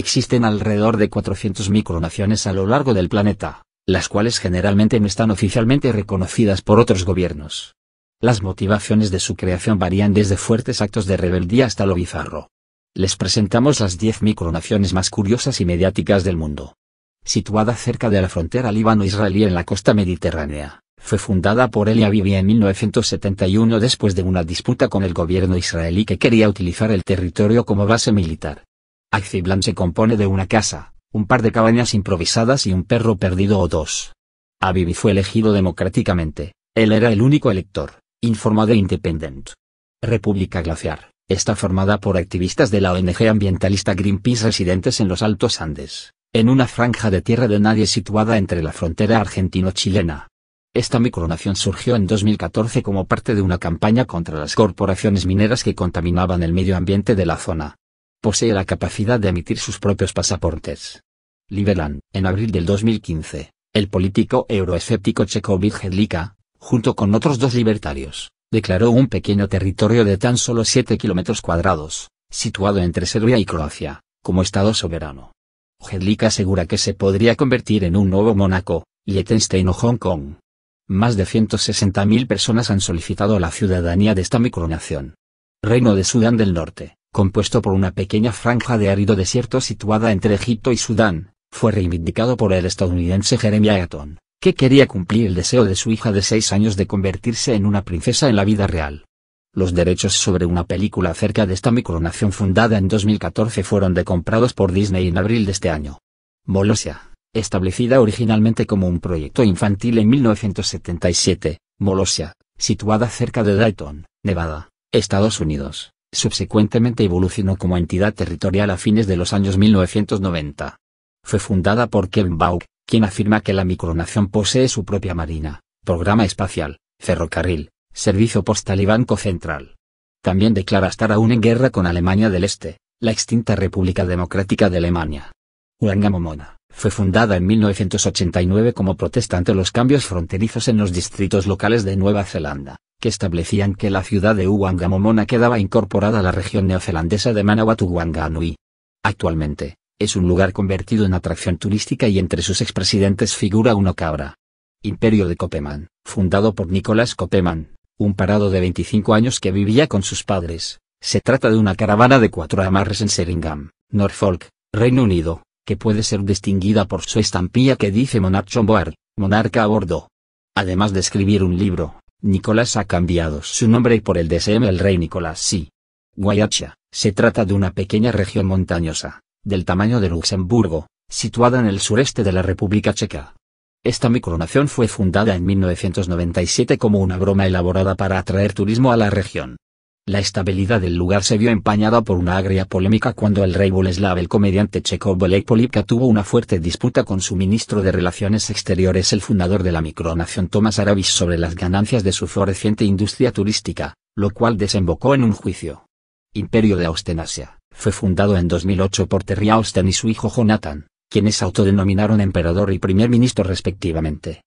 Existen alrededor de 400 micronaciones a lo largo del planeta, las cuales generalmente no están oficialmente reconocidas por otros gobiernos. Las motivaciones de su creación varían desde fuertes actos de rebeldía hasta lo bizarro. Les presentamos las 10 micronaciones más curiosas y mediáticas del mundo. Situada cerca de la frontera líbano-israelí en la costa mediterránea, fue fundada por Elia Bibi en 1971 después de una disputa con el gobierno israelí que quería utilizar el territorio como base militar. Axiblan se compone de una casa, un par de cabañas improvisadas y un perro perdido o dos. Abibi fue elegido democráticamente, él era el único elector, Informado de Independent. República Glaciar, está formada por activistas de la ONG ambientalista Greenpeace residentes en los Altos Andes, en una franja de tierra de nadie situada entre la frontera argentino-chilena. Esta micronación surgió en 2014 como parte de una campaña contra las corporaciones mineras que contaminaban el medio ambiente de la zona posee la capacidad de emitir sus propios pasaportes. Liberland, en abril del 2015, el político euroescéptico checo Hedlika, junto con otros dos libertarios, declaró un pequeño territorio de tan solo 7 kilómetros cuadrados, situado entre Serbia y Croacia, como Estado soberano. Hedlika asegura que se podría convertir en un nuevo Mónaco, Liechtenstein o Hong Kong. Más de 160.000 personas han solicitado la ciudadanía de esta micronación. Reino de Sudán del Norte compuesto por una pequeña franja de árido desierto situada entre Egipto y Sudán, fue reivindicado por el estadounidense Jeremy Ayaton, que quería cumplir el deseo de su hija de seis años de convertirse en una princesa en la vida real. Los derechos sobre una película acerca de esta micronación fundada en 2014 fueron comprados por Disney en abril de este año. Molosia, establecida originalmente como un proyecto infantil en 1977, Molosia, situada cerca de Dayton, Nevada, Estados Unidos, Subsecuentemente evolucionó como entidad territorial a fines de los años 1990. Fue fundada por Kevin Baugh, quien afirma que la micronación posee su propia marina, programa espacial, ferrocarril, servicio postal y banco central. También declara estar aún en guerra con Alemania del Este, la extinta República Democrática de Alemania. Momona, fue fundada en 1989 como protesta ante los cambios fronterizos en los distritos locales de Nueva Zelanda, que establecían que la ciudad de Uwangamomona quedaba incorporada a la región neozelandesa de Manawatu-Wanganui. Actualmente, es un lugar convertido en atracción turística y entre sus expresidentes figura uno cabra. Imperio de Copeman, fundado por Nicolás Copeman, un parado de 25 años que vivía con sus padres. Se trata de una caravana de cuatro amarres en Seringham, Norfolk, Reino Unido, que puede ser distinguida por su estampilla que dice Monarch on monarca a bordo. Además de escribir un libro, Nicolás ha cambiado su nombre por el dsm el rey Nicolás Sí. Guayacha, se trata de una pequeña región montañosa, del tamaño de Luxemburgo, situada en el sureste de la República Checa. Esta micronación fue fundada en 1997 como una broma elaborada para atraer turismo a la región. La estabilidad del lugar se vio empañada por una agria polémica cuando el rey Boleslav el comediante checo Bolek Polipka tuvo una fuerte disputa con su ministro de Relaciones Exteriores el fundador de la micronación Tomás Arabis sobre las ganancias de su floreciente industria turística, lo cual desembocó en un juicio. Imperio de Austenasia, fue fundado en 2008 por Terry Austen y su hijo Jonathan, quienes autodenominaron emperador y primer ministro respectivamente.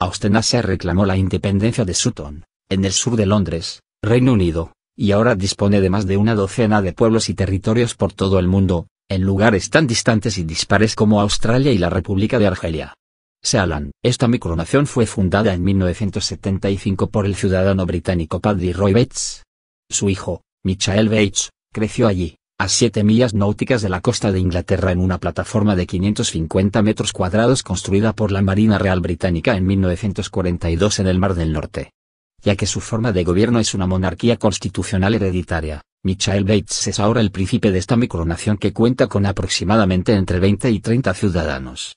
Austenasia reclamó la independencia de Sutton, en el sur de Londres, Reino Unido y ahora dispone de más de una docena de pueblos y territorios por todo el mundo, en lugares tan distantes y dispares como Australia y la República de Argelia. Sealand. Esta micronación fue fundada en 1975 por el ciudadano británico Paddy Roy Bates. Su hijo, Michael Bates, creció allí, a 7 millas náuticas de la costa de Inglaterra en una plataforma de 550 metros cuadrados construida por la Marina Real Británica en 1942 en el Mar del Norte ya que su forma de gobierno es una monarquía constitucional hereditaria. Michael Bates es ahora el príncipe de esta micronación que cuenta con aproximadamente entre 20 y 30 ciudadanos.